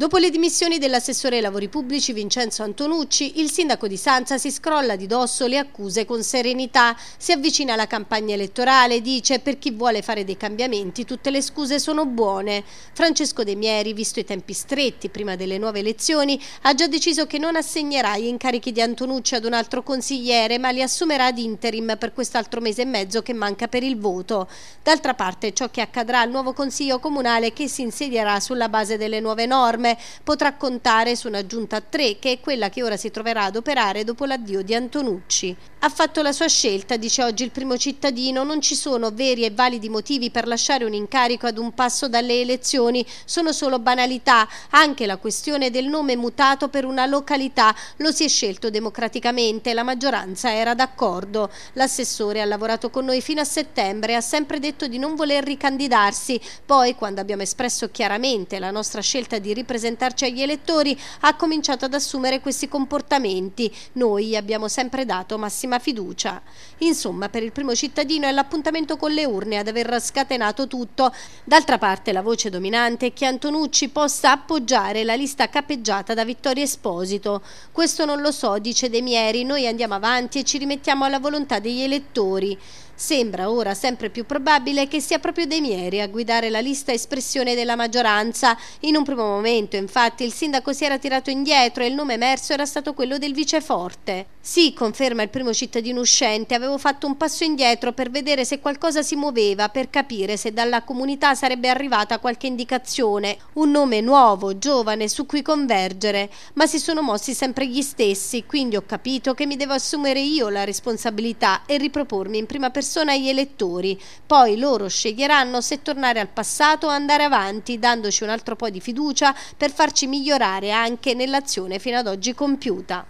Dopo le dimissioni dell'assessore ai lavori pubblici Vincenzo Antonucci, il sindaco di Sanza si scrolla di dosso le accuse con serenità. Si avvicina alla campagna elettorale, dice per chi vuole fare dei cambiamenti tutte le scuse sono buone. Francesco De Mieri, visto i tempi stretti prima delle nuove elezioni, ha già deciso che non assegnerà gli incarichi di Antonucci ad un altro consigliere, ma li assumerà ad interim per quest'altro mese e mezzo che manca per il voto. D'altra parte ciò che accadrà al nuovo consiglio comunale che si insedierà sulla base delle nuove norme novembre potrà contare su un'aggiunta a tre che è quella che ora si troverà ad operare dopo l'addio di Antonucci. Ha fatto la sua scelta, dice oggi il primo cittadino, non ci sono veri e validi motivi per lasciare un incarico ad un passo dalle elezioni, sono solo banalità, anche la questione del nome mutato per una località, lo si è scelto democraticamente, la maggioranza era d'accordo. L'assessore ha lavorato con noi fino a settembre, e ha sempre detto di non voler ricandidarsi, poi quando abbiamo espresso chiaramente la nostra scelta di riprendere presentarci agli elettori, ha cominciato ad assumere questi comportamenti. Noi gli abbiamo sempre dato massima fiducia. Insomma, per il primo cittadino è l'appuntamento con le urne ad aver scatenato tutto. D'altra parte la voce dominante è che Antonucci possa appoggiare la lista cappeggiata da Vittorio Esposito. Questo non lo so, dice De Mieri, noi andiamo avanti e ci rimettiamo alla volontà degli elettori. Sembra ora sempre più probabile che sia proprio De Mieri a guidare la lista espressione della maggioranza. In un primo momento, infatti, il sindaco si era tirato indietro e il nome emerso era stato quello del viceforte. Sì, conferma il primo cittadino uscente, avevo fatto un passo indietro per vedere se qualcosa si muoveva, per capire se dalla comunità sarebbe arrivata qualche indicazione, un nome nuovo, giovane, su cui convergere, ma si sono mossi sempre gli stessi, quindi ho capito che mi devo assumere io la responsabilità e ripropormi in prima persona persona agli elettori, poi loro sceglieranno se tornare al passato o andare avanti, dandoci un altro po' di fiducia per farci migliorare anche nell'azione fino ad oggi compiuta.